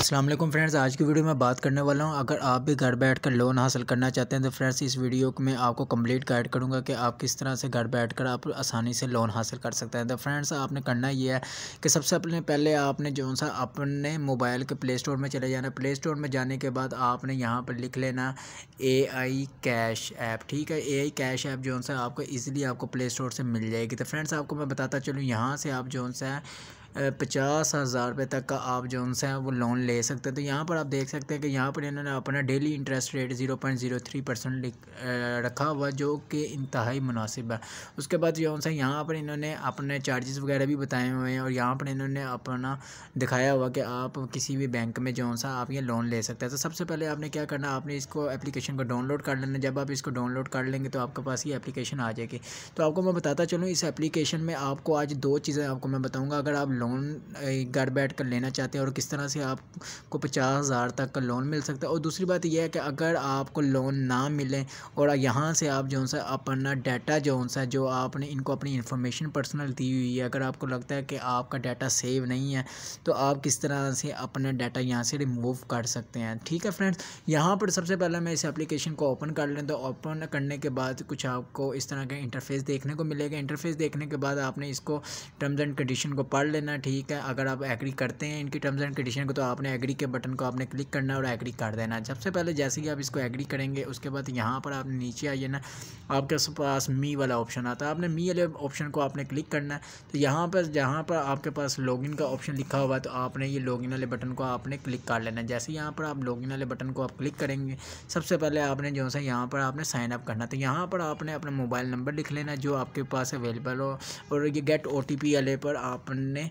Aslam friends आज की video में बात करने वाला हूँ अगर आप भी घर बैठ कर लोन हासिल करना चाहते हैं तो फ्रेंड्स इस वीडियो में आपको कंप्लीट गाइड करूँगा कि आप किस तरह से घर बैठ कर आप आसानी से लोन हासिल कर सकते हैं तो फ्रेंड्स आपने करना ये है कि सबसे अपने पहले आपने जो सा अपने मोबाइल के प्ले स्टोर में चले जाना प्ले स्टोर में जाने के बाद आपने यहाँ पर लिख लेना ए आई कैश ऐप ठीक है ए आई कैश ऐप जो सा आपको ईजिली आपको प्ले स्टोर से मिल जाएगी तो फ्रेंड्स आपको मैं बताता चलूँ यहाँ से आप जो सा पचास हज़ार रुपये तक का आप जो उनसे वो लोन ले सकते हैं तो यहाँ पर आप देख सकते हैं कि यहाँ पर इन्होंने अपना daily interest rate zero point zero three percent रखा हुआ जो कि इंतहाई मुनासिब है उसके बाद जो उनसे यहाँ पर इन्होंने अपने चार्जेस वगैरह भी बताए हुए हैं और यहाँ पर इन्होंने अपना दिखाया हुआ कि आप किसी भी बैंक में जो सा आप ये लोन ले सकते हैं तो सबसे पहले आपने क्या करना आपने इसको एप्लीकेशन को डाउनलोड कर लेना जब आप इसको डाउनलोड कर लेंगे तो आपके पास ये एप्लीकेशन आ जाएगी तो आपको मैं बताता चलूँ इस एप्लीकेशन में आपको आज दो चीज़ें आपको मैं बताऊँगा अगर आप लोन eh, घर बैठ कर लेना चाहते हैं और किस तरह से आपको पचास हज़ार तक का लोन मिल सकता है और दूसरी बात यह है कि अगर आपको लोन ना मिले और यहाँ से आप जो सा अपना डाटा जो सा जो आपने इनको अपनी इन्फॉर्मेशन पर्सनल दी हुई है अगर आपको लगता है कि आपका डाटा सेव नहीं है तो आप किस तरह से अपना डाटा यहाँ से रिमूव कर सकते हैं ठीक है फ्रेंड्स यहाँ पर सबसे पहले मैं इस एप्लीकेशन को ओपन कर लें तो ओपन करने के बाद कुछ आपको इस तरह का इंटरफेस देखने को मिलेगा इंटरफेस देखने के बाद आपने इसको टर्म्स एंड कंडीशन को पढ़ लेना करना ठीक है अगर आप एग्री करते हैं इनकी टर्म्स एंड कंडीशन को तो आपने एग्री के बटन को आपने क्लिक करना है और एग्री कर देना है सबसे पहले जैसे ही आप इसको एग्री करेंगे उसके बाद यहाँ पर आप नीचे आइए ना आपके पास मी वाला ऑप्शन आता है आपने मी वाले ऑप्शन को आपने क्लिक करना है तो यहाँ पर जहाँ पर आपके पास लॉगिन का ऑप्शन लिखा हुआ है तो आपने ये लॉग वाले बटन को आपने क्लिक कर लेना है जैसे यहाँ पर आप लॉग वाले बटन को आप क्लिक करेंगे सबसे पहले आपने जो है यहाँ पर आपने साइन अप करना तो यहाँ पर आपने अपना मोबाइल नंबर लिख लेना जो आपके पास अवेलेबल हो और ये गेट ओ वाले पर आपने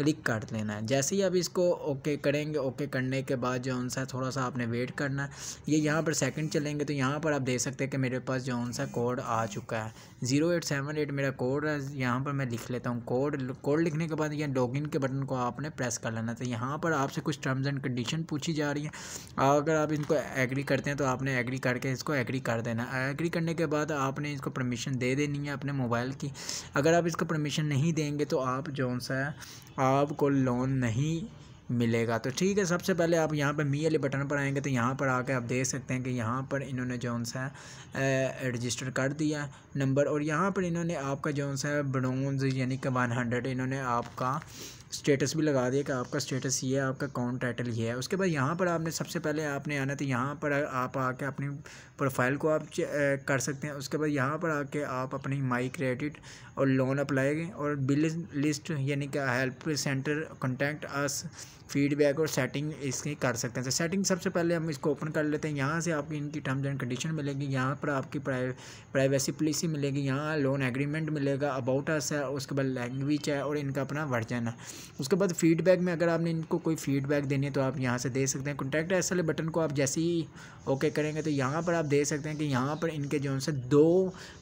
क्लिक कर लेना है जैसे ही आप इसको ओके करेंगे ओके करने के बाद जो सा थोड़ा सा आपने वेट करना है ये यहाँ पर सेकंड चलेंगे तो यहाँ पर आप देख सकते हैं कि मेरे पास जो सा कोड आ चुका है ज़ीरो एट सेवन एट मेरा कोड है यहाँ पर मैं लिख लेता हूँ कोड कोड लिखने के बाद यहाँ लॉग के बटन को आपने प्रेस कर लेना तो यहाँ पर आपसे कुछ टर्म्स एंड कंडीशन पूछी जा रही है अगर आप इनको एग्री करते हैं तो आपने एग्री करके इसको एग्री कर देना एग्री करने के बाद आपने इसको परमिशन दे देनी है अपने मोबाइल की अगर आप इसको परमिशन नहीं देंगे तो आप जो सा आपको लोन नहीं मिलेगा तो ठीक है सबसे पहले आप यहाँ पर मी वाले बटन पर आएंगे तो यहाँ पर आकर आप देख सकते हैं कि यहाँ पर इन्होंने जो सा रजिस्टर कर दिया नंबर और यहाँ पर इन्होंने आपका जो सा ब्रोंज यानी कि वन हंड्रेड इन्होंने आपका स्टेटस भी लगा दिया कि आपका स्टेटस ये है आपका अकाउंट टाइटल ये है उसके बाद यहाँ पर आपने सबसे पहले आपने आना था तो यहाँ पर आप आके अपनी प्रोफाइल को आप कर सकते हैं उसके बाद यहाँ पर आके आप अपनी माई क्रेडिट और लोन अप्लाई और बिल लिस्ट यानी कि help centre contact us feedback और सेटिंग इसकी कर सकते हैं तो सेटिंग सबसे पहले हम इसको ओपन कर लेते हैं यहाँ से आपकी इनकी टर्म्स एंड कंडीशन मिलेगी यहाँ पर आपकी प्राइवेसी पॉलिसी मिलेगी यहाँ लोन एग्रीमेंट मिलेगा अबाउट अस है उसके बाद लैंग्वेज है और इनका अपना वर्जन है उसके बाद फीडबैक में अगर आपने इनको कोई फीडबैक देनी है तो आप यहाँ से दे सकते हैं कॉन्टैक्ट एस बटन को आप जैसे ही ओके करेंगे तो यहाँ पर आप दे सकते हैं कि यहाँ पर इनके जो है दो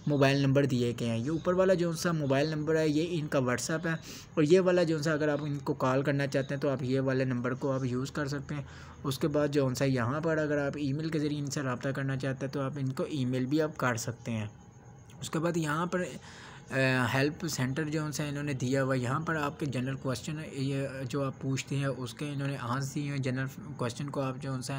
मोबाइल नंबर दिए गए हैं ये ऊपर वाला जो सा मोबाइल नंबर है ये इनका व्हाट्सअप है और ये वाला जो सा अगर आप इनको कॉल करना चाहते हैं तो आप ये वाले नंबर को आप यूज़ कर सकते हैं उसके बाद जो सा यहाँ पर अगर आप ई के ज़रिए इनसे रबता करना चाहते हैं तो आप इनको ई भी आप कर सकते हैं उसके बाद यहाँ पर हेल्प सेंटर जो उनसे इन्होंने दिया हुआ यहाँ पर आपके जनरल क्वेश्चन ये जो आप पूछते हैं उसके इन्होंने आंस दिए हैं जनरल क्वेश्चन को आप जो उनसे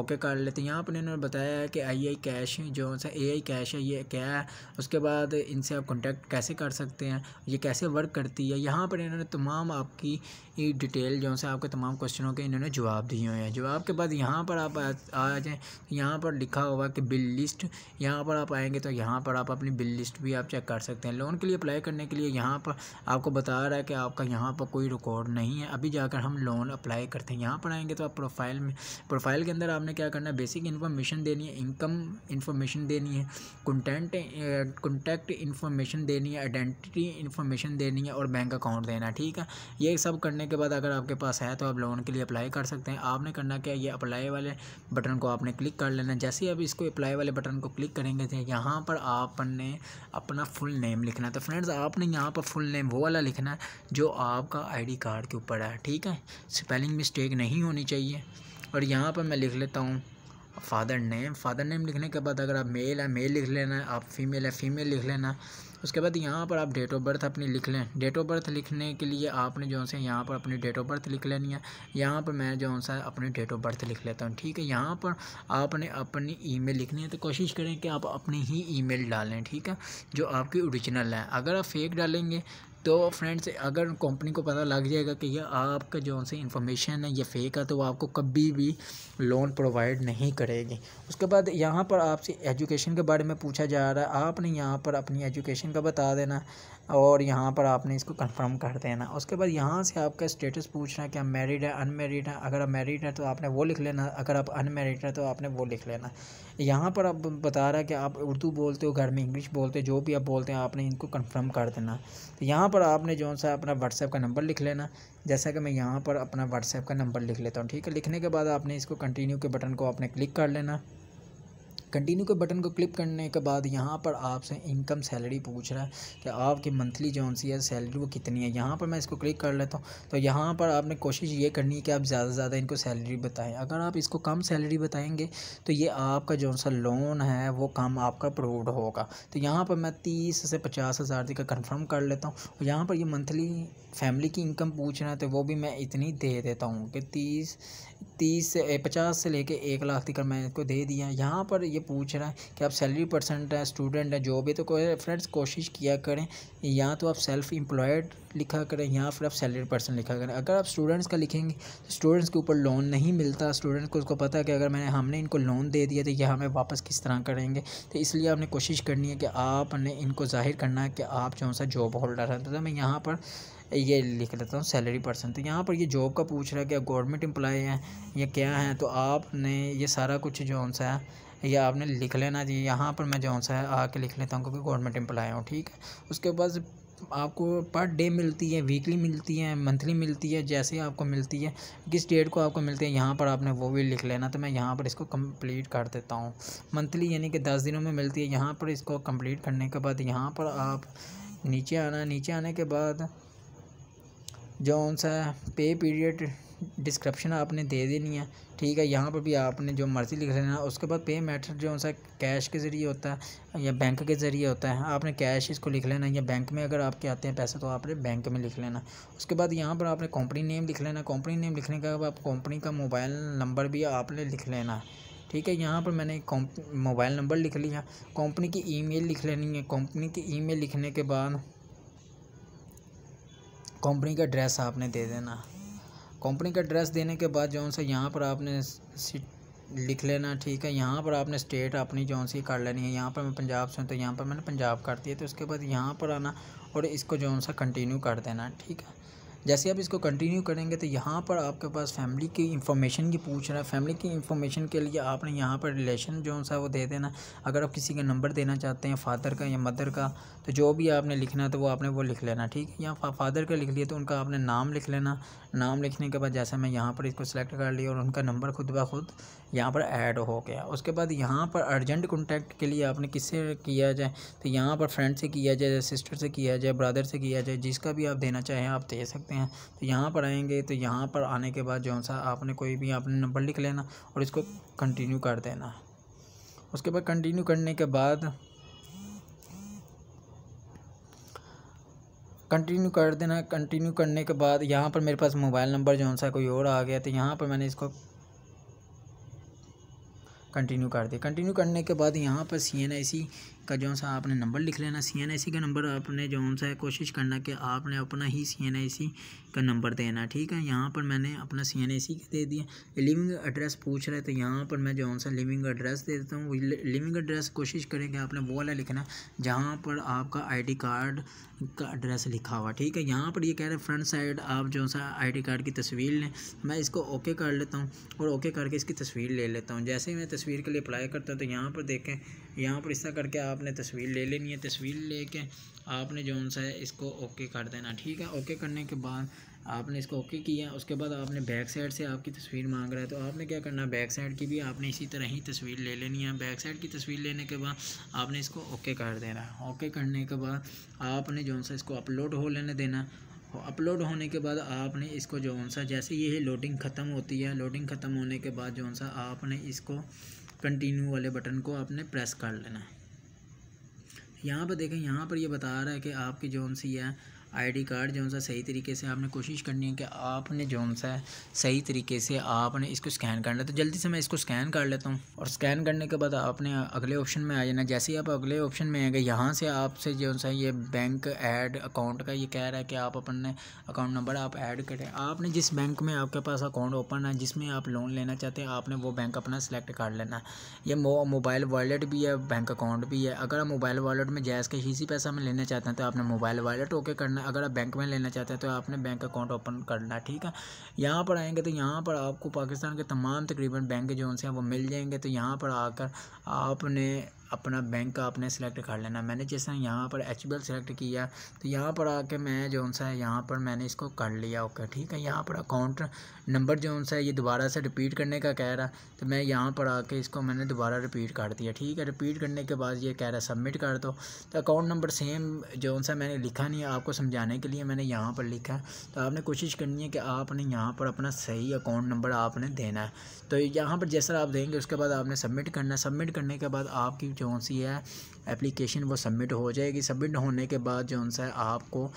ओके कर लेते हैं यहाँ पर इन्होंने बताया है कि आई आई कैश जो सा ए आई कैश है ये क्या है उसके बाद इनसे आप कॉन्टैक्ट कैसे कर सकते हैं ये कैसे वर्क करती है यहाँ पर इन्होंने तमाम आपकी डिटेल जो है आपके तमाम क्वेश्चनों के इन्होंने जवाब दिए हुए हैं जवाब के बाद यहाँ पर आप आ जाएँ यहाँ पर लिखा हुआ कि बिल लिस्ट यहाँ पर आप आएँगे तो यहाँ पर आप अपनी बिल लिस्ट भी आप चेक कर सकते हैं उनके लिए अप्लाई करने के लिए यहाँ पर आपको बता रहा है कि आपका यहाँ पर कोई रिकॉर्ड नहीं है अभी जाकर हम लोन अप्लाई करते हैं यहाँ पर आएंगे तो आप प्रोफाइल में प्रोफाइल के अंदर आपने क्या करना है बेसिक इन्फॉर्मेशन देनी है इनकम इन्फॉर्मेशन देनी है कंटेंट कॉन्टैक्ट इन्फॉर्मेशन देनी है आइडेंटिटी इन्फॉर्मेशन देनी है और बैंक अकाउंट देना है ठीक है ये सब करने के बाद अगर आपके पास है तो आप लोन के लिए अप्लाई कर सकते हैं आपने करना क्या ये अप्लाई वाले बटन को आपने क्लिक कर लेना जैसे ही आप इसको अप्लाई वाले बटन को क्लिक करेंगे तो यहाँ पर आपने अपना फुल नेम लिखा लिखना है तो फ्रेंड्स आपने यहाँ पर फुल नेम वो वाला लिखना है जो आपका आईडी कार्ड के ऊपर है ठीक है स्पेलिंग मिस्टेक नहीं होनी चाहिए और यहाँ पर मैं लिख लेता हूँ फादर नेम फादर नेम लिखने के बाद अगर आप मेल है मेल लिख लेना है आप फीमेल है फीमेल लिख लेना उसके बाद यहाँ पर आप डेट ऑफ बर्थ अपनी लिख लें डेट ऑफ बर्थ लिखने के लिए आपने जो है यहाँ पर अपनी डेट ऑफ बर्थ लिख लेनी है यहाँ पर मैं जो सा अपनी डेट ऑफ बर्थ लिख लेता हूँ ठीक है यहाँ पर आपने अपनी ईमेल लिखनी है तो कोशिश करें कि आप अपनी ही ईमेल डालें ठीक है जो आपकी ओरिजिनल है अगर आप फेक डालेंगे तो फ्रेंड्स अगर कंपनी को पता लग जाएगा कि ये आपका जो से इन्फॉर्मेशन है ये फेक है तो वो आपको कभी भी लोन प्रोवाइड नहीं करेगी उसके बाद यहाँ पर आपसे एजुकेशन के बारे में पूछा जा रहा है आपने यहाँ पर अपनी एजुकेशन का बता देना और यहाँ पर आपने इसको कंफर्म कर देना उसके बाद यहाँ से आपका स्टेटस पूछना है कि आप मैरिड है अनमेरिड है अगर आप मैरिड हैं तो आपने वो लिख लेना अगर आप अनमेरिड हैं तो आपने वो लिख लेना यहाँ पर आप बता रहा है कि आप उर्दू बोलते हो घर में इंग्लिश बोलते हो जो भी आप बोलते हैं आपने इनको कन्फर्म कर देना तो यहाँ पर आपने जो सा अपना व्हाट्सएप का नंबर लिख लेना जैसा कि मैं यहाँ पर अपना व्हाट्सएप का नंबर लिख लेता हूँ ठीक है लिखने के बाद आपने इसको कंटिन्यू के बटन को आपने क्लिक कर लेना कंटिन्यू के बटन को क्लिक करने के बाद यहाँ पर आपसे इनकम सैलरी पूछ रहा है कि आपकी मंथली जो सी है सैलरी वो कितनी है यहाँ पर मैं इसको क्लिक कर लेता हूँ तो यहाँ पर आपने कोशिश ये करनी है कि आप ज़्यादा से ज़्यादा इनको सैलरी बताएं अगर आप इसको कम सैलरी बताएंगे तो ये आपका जो सा लोन है वो कम आपका अप्रूवड होगा तो यहाँ पर मैं तीस से पचास हज़ार तक का कन्फर्म कर लेता हूँ यहाँ पर ये मंथली फैमिली की इनकम पूछ रहे हैं तो वो भी मैं इतनी दे देता हूँ कि तीस तीस से पचास से लेके एक लाख तक मैं इसको दे दिया यहाँ पर ये पूछ रहा है कि आप सैलरी परसेंट है स्टूडेंट है जो भी तो फ्रेंड्स कोशिश किया करें या तो आप सेल्फ एम्प्लॉयड लिखा करें या फिर आप सैलरी पर्सन लिखा करें अगर आप स्टूडेंट्स का लिखेंगे तो स्टूडेंट्स के ऊपर लोन नहीं मिलता स्टूडेंट्स को उसको पता है कि अगर मैंने हमने इनको लोन दे दिया तो यह हमें वापस किस तरह करेंगे तो इसलिए आपने कोशिश करनी है कि आपने इनको जाहिर करना है कि आप जो सा जॉब होल्डर हैं तो मैं यहाँ पर ये लिख लेता हूँ सैलरी पर्सन तो यहाँ पर ये जॉब का पूछ रहा है कि गवर्नमेंट एम्प्लॉय है या क्या है तो आपने ये सारा कुछ जो सा है ये आपने लिख लेना जी यहाँ पर मैं जो सा है आके लिख लेता हूँ क्योंकि गवर्नमेंट एम्प्लॉय हूँ ठीक है उसके बाद आपको पर डे मिलती है वीकली मिलती है मंथली मिलती है जैसे ही आपको मिलती है किस डेट को आपको मिलती है यहाँ पर आपने वो भी लिख लेना तो मैं यहाँ पर इसको कंप्लीट कर देता हूँ मंथली यानी कि दस दिनों में मिलती है यहाँ पर इसको कंप्लीट करने के बाद यहाँ पर आप नीचे आना नीचे आने के बाद जो सा पे पीरियड डिस्क्रिप्शन आपने दे देनी है ठीक है यहाँ पर भी आपने जो मर्ज़ी लिख लेना उसके बाद पे मैथड जो सा कैश के ज़रिए होता है या बैंक के ज़रिए होता है आपने कैश इसको लिख लेना या बैंक में अगर आपके आते हैं पैसे तो आपने बैंक में लिख लेना उसके बाद यहाँ पर आपने कंपनी नेम लिख लेना कंपनी नेम लिखने के बाद कंपनी का मोबाइल नंबर भी आपने लिख लेना ठीक है यहाँ पर मैंने मोबाइल नंबर लिख लिया कंपनी की ईमेल लिख लेनी है कंपनी की ईमेल लिखने के बाद कंपनी का ड्रेस आपने दे देना कंपनी का ड्रेस देने के बाद जो सा यहाँ पर आपने लिख लेना ठीक है यहाँ पर आपने स्टेट अपनी जो सी कर लेनी है यहाँ पर मैं पंजाब से हूँ तो यहाँ पर मैंने पंजाब कर दिया तो उसके बाद यहाँ पर आना और इसको जो सा कंटिन्यू कर देना ठीक है जैसे आप इसको कंटिन्यू करेंगे तो यहाँ पर आपके पास फैमिली की इन्फॉर्मेशन की पूछ रहा है फैमिली की इन्फॉर्मेशन के लिए आपने यहाँ पर रिलेशन जो सा वो दे देना अगर आप किसी का नंबर देना चाहते हैं फादर का या मदर का तो जो भी आपने लिखना है तो वो आपने वो लिख लेना ठीक है यहाँ फादर का लिख लिया तो उनका आपने नाम लिख लेना नाम लिखने के बाद जैसे मैं यहाँ पर इसको सेलेक्ट कर लिया और उनका नंबर खुद ब खुद यहाँ पर ऐड हो गया उसके बाद यहाँ पर अर्जेंट कॉन्टैक्ट के लिए आपने किससे किया जाए तो यहाँ पर फ्रेंड से किया जाए सिस्टर से किया जाए ब्रदर से किया जाए जिसका भी आप देना चाहें आप दे सकते हैं हैं तो यहाँ पर आएंगे तो यहाँ पर आने के बाद जो सा आपने कोई भी आपने नंबर लिख लेना और इसको कंटिन्यू कर देना उसके बाद कंटिन्यू करने के बाद कंटिन्यू कर देना कंटिन्यू करने के बाद यहाँ पर मेरे पास मोबाइल नंबर जो सा कोई और आ गया तो यहाँ पर मैंने इसको कंटिन्यू कर दिया कंटिन्यू करने के बाद यहाँ पर सी सी का जो सा आपने नंबर लिख लेना सी एन आई सी का नंबर आपने जो सा कोशिश करना कि आपने अपना ही सी एन आई सी का नंबर देना ठीक है यहाँ पर मैंने अपना सी एन आई सी दे दिया लिविंग एड्रेस पूछ रहे तो यहाँ पर मैं जो सा लिविंग एड्रेस दे देता हूँ लिविंग एड्रेस कोशिश करें कि आपने वो वाला लिखना जहाँ पर आपका आई डी कार्ड का एड्रेस लिखा हुआ ठीक है यहाँ पर ये यह कह रहे हैं फ्रंट साइड आप जो सा आई डी कार्ड की तस्वीर लें मैं इसको ओके कर लेता हूँ और ओके करके इसकी तस्वीर ले लेता हूँ जैसे ही मैं तस्वीर के लिए अप्लाई करता हूँ तो यहाँ पर देखें यहाँ पर ऐसा करके आपने तस्वीर ले लेनी है तस्वीर लेके आपने जो सा इसको ओके कर देना ठीक है ओके करने के बाद आपने इसको ओके किया उसके बाद आपने बैक साइड से आपकी तस्वीर मांग रहा है तो आपने क्या करना है बैक साइड की भी आपने इसी तरह ही तस्वीर ले लेनी है बैक साइड की तस्वीर लेने के बाद आपने इसको ओके कर देना है ओके करने के बाद आपने जो सा इसको अपलोड हो लेने देना अपलोड होने के बाद आपने इसको जो सा जैसे ये लोडिंग ख़त्म होती है लोडिंग ख़त्म होने के बाद जो सा आपने इसको कंटिन्यू वाले बटन को आपने प्रेस कर लेना है यहाँ पर देखें यहाँ पर ये यह बता रहा है कि आपकी जो सी है आईडी कार्ड जो सा सही तरीके से आपने कोशिश करनी है कि आपने जो सा सही तरीके से आपने इसको स्कैन करना है तो जल्दी से मैं इसको स्कैन कर लेता हूँ और स्कैन करने के बाद आपने अगले ऑप्शन में आ जाना जैसे ही आप अगले ऑप्शन में आएंगे यहाँ से आपसे जो सा ये बैंक ऐड अकाउंट का ये कह रहा है कि आप अपने अकाउंट नंबर आप ऐड करें आपने जिस बैंक में आपके पास अकाउंट ओपन है जिसमें आप लोन लेना चाहते हैं आपने वो बैंक अपना सेलेक्ट कर लेना ये मोबाइल वॉलेट भी है बैंक अकाउंट भी है अगर आप मोबाइल वॉलेट में जैस के ही पैसा में लेना चाहते हैं तो आपने मोबाइल वॉलेट ओके करना करना है अगर आप बैंक में लेना चाहते हैं तो आपने बैंक अकाउंट ओपन करना है ठीक है यहाँ पर आएंगे तो यहाँ पर आपको पाकिस्तान के तमाम तकरीबन बैंक जो हैं वो मिल जाएंगे तो यहाँ पर आकर आपने अपना बैंक का आपने सेलेक्ट कर लेना मैंने जैसा यहाँ पर एच सेलेक्ट किया तो यहाँ पर आके मैं जो सा है यहाँ पर मैंने इसको कर लिया ओके ठीक है यहाँ पर अकाउंट नंबर जो सा है ये दोबारा से रिपीट करने का कह रहा तो मैं यहाँ पर आके इसको मैंने दोबारा रिपीट कर दिया ठीक है रिपीट करने के बाद ये कह रहा सबमिट कर दो तो अकाउंट नंबर सेम जो सा मैंने लिखा नहीं है आपको समझाने के लिए मैंने यहाँ पर लिखा है तो आपने कोशिश करनी है कि आपने यहाँ पर अपना सही अकाउंट नंबर आपने देना है तो यहाँ पर जैसा आप देंगे उसके बाद आपने सबमिट करना सबमिट करने के बाद आपकी जो सी है एप्लीकेशन वो सबमिट हो जाएगी सबमिट होने के बाद जो सा आपको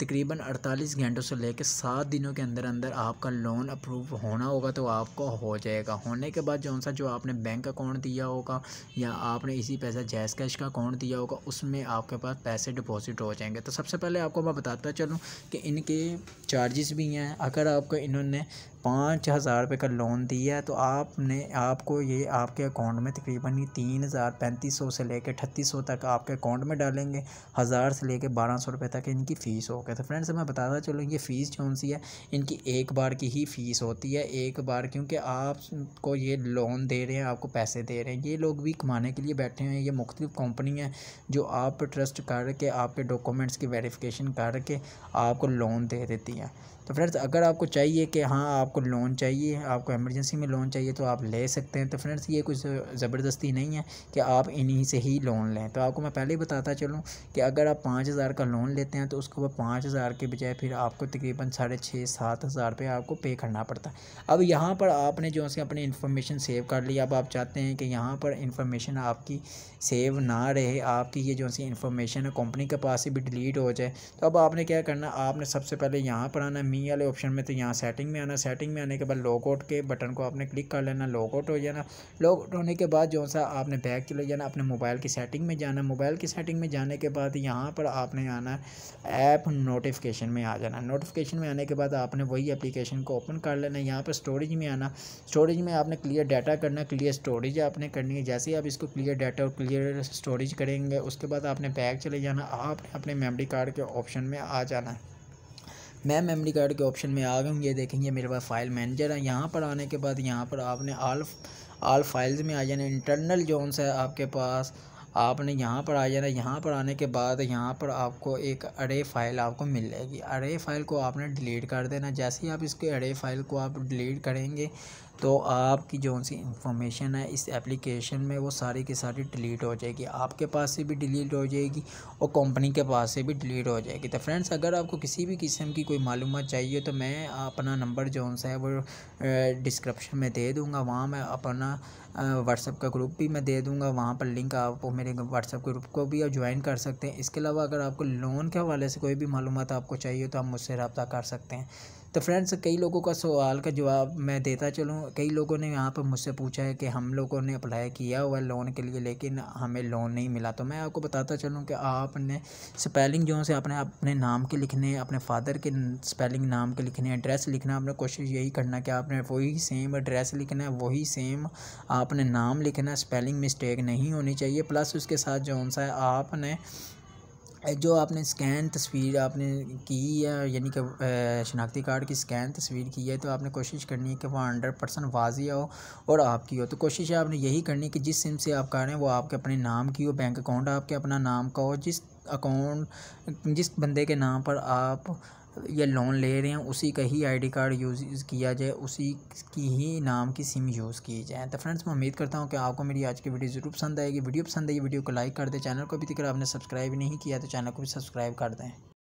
तकरीबन 48 घंटों से लेकर सात दिनों के अंदर अंदर आपका लोन अप्रूव होना होगा तो आपको हो जाएगा होने के बाद जो सा जो आपने बैंक अकाउंट दिया होगा या आपने इसी पैसा जैस कैश का अकाउंट दिया होगा उसमें आपके पास पैसे डिपॉजिट हो जाएंगे तो सबसे पहले आपको मैं बताता चलूँ कि इनके चार्जेस भी हैं अगर आपको इन्होंने पाँच हज़ार रुपये का लोन दिया है तो आपने आपको ये आपके अकाउंट में तकरीबन ही तीन हज़ार पैंतीस सौ से लेकर अठतीस सौ तक आपके अकाउंट में डालेंगे हज़ार से लेकर बारह सौ रुपये तक इनकी फ़ीस हो गई तो फ्रेंड्स मैं बताता चलूँ ये फ़ीस कौन सी है इनकी एक बार की ही फ़ीस होती है एक बार क्योंकि आपको ये लोन दे रहे हैं आपको पैसे दे रहे हैं ये लोग भी कमाने के लिए बैठे हैं ये मुख्तलिफ़ कंपनी है जो आप ट्रस्ट करके आपके डॉक्यूमेंट्स की वेरीफ़िकेशन करके आपको लोन दे देती हैं तो फ्रेंड्स अगर आपको चाहिए कि हाँ आप आपको लोन चाहिए आपको एमरजेंसी में लोन चाहिए तो आप ले सकते हैं तो फ्रेंड्स ये कुछ ज़बरदस्ती नहीं है कि आप इन्हीं से ही लोन लें तो आपको मैं पहले ही बताता चलूँ कि अगर आप पाँच हज़ार का लोन लेते हैं तो उसके ऊपर पाँच हज़ार के बजाय फिर आपको तकरीबन साढ़े छः सात हज़ार रुपये आपको पे करना पड़ता है अब यहाँ पर आपने जो है अपनी इन्फॉर्मेशन सेव कर ली अब आप चाहते हैं कि यहाँ पर इन्फॉर्मेशन आपकी सेव ना रहे आपकी ये जो सी इन्फॉर्मेशन है कंपनी के पास से भी डिलीट हो जाए तो अब आपने क्या करना आपने सबसे पहले यहाँ पर आना मी वाले ऑप्शन में तो यहाँ सेटिंग में आना सेटिंग स्टार्टिंग में आने के बाद लॉकआउट के बटन को आपने क्लिक कर लेना आउट हो जाना लॉकआउट होने के बाद जो सा आपने बैक चले जाना अपने मोबाइल की सेटिंग में जाना मोबाइल की सेटिंग में जाने के बाद यहाँ पर आपने आना ऐप नोटिफिकेशन में आ जाना नोटिफिकेशन में आने के बाद आपने वही एप्लीकेशन को ओपन कर लेना यहाँ पर स्टोरेज में आना स्टोरेज में आपने क्लियर डाटा करना क्लियर स्टोरेज आपने करनी है जैसे ही आप इसको क्लियर डाटा और क्लियर स्टोरेज करेंगे उसके बाद आपने बैग चले जाना आपने अपने मेमोरी कार्ड के ऑप्शन में आ जाना है मैं मेमोरी कार्ड के ऑप्शन में आ गया हूँ ये देखेंगे मेरे पास फाइल मैनेजर है यहाँ पर आने के बाद यहाँ पर आपने आल आल फाइल्स में आ जाना इंटरनल जोन्स है आपके पास आपने यहाँ पर आ जाना यहाँ पर आने के बाद यहाँ पर आपको एक अरे फाइल आपको मिल जाएगी अरे फाइल को आपने डिलीट कर देना जैसे ही आप इसके अरे फाइल को आप डिलीट करेंगे तो आपकी जो सी इंफॉर्मेशन है इस एप्लीकेशन में वो सारी की सारी डिलीट हो जाएगी आपके पास से भी डिलीट हो जाएगी और कंपनी के पास से भी डिलीट हो जाएगी तो फ्रेंड्स अगर आपको किसी भी किस्म की कोई मालूम चाहिए तो मैं अपना नंबर जो सा है वो डिस्क्रिप्शन में दे दूँगा वहाँ मैं अपना व्हाट्सअप का ग्रुप भी मैं दे दूँगा वहाँ पर लिंक आप मेरे व्हाट्सअप ग्रुप को भी ज्वाइन कर सकते हैं इसके अलावा अगर आपको लोन के हवाले से कोई भी मालूम आपको चाहिए तो आप मुझसे रबता कर सकते हैं तो फ्रेंड्स कई लोगों का सवाल का जवाब मैं देता चलूँ कई लोगों ने यहाँ पर मुझसे पूछा है कि हम लोगों ने अप्लाई किया हुआ है लोन के लिए लेकिन हमें लोन नहीं मिला तो मैं आपको बताता चलूँ कि आपने स्पेलिंग जो से आपने अपने नाम के लिखने अपने फादर के स्पेलिंग नाम के लिखने एड्रेस लिखना आपने कोशिश यही करना कि आपने वही सेम एड्रेस लिखना है वही सेम आपने नाम लिखना स्पेलिंग मिस्टेक नहीं होनी चाहिए प्लस उसके साथ जो सा आपने जो आपने स्कैन तस्वीर आपने की है यानी कि शनाख्ती कार्ड की स्कैन तस्वीर की है तो आपने कोशिश करनी है कि वह हंड्रेड परसेंट वाजिया हो और आपकी हो तो कोशिश है आपने यही करनी कि जिस सिम से आप कर रहे हैं वो आपके अपने नाम की हो बैंक अकाउंट आपके अपना नाम का हो जिस अकाउंट जिस बंदे के नाम पर आप या लोन ले रहे हैं उसी का ही आईडी कार्ड यूज़ किया जाए उसी की ही नाम की सिम यूज़ की जाए तो फ्रेंड्स मैं उम्मीद करता हूँ कि आपको मेरी आज की वीडियो ज़रूर पसंद आएगी वीडियो पसंद आई वीडियो को लाइक कर दें चैनल को अभी तक आपने सब्सक्राइब नहीं किया तो चैनल को भी सब्सक्राइब कर दें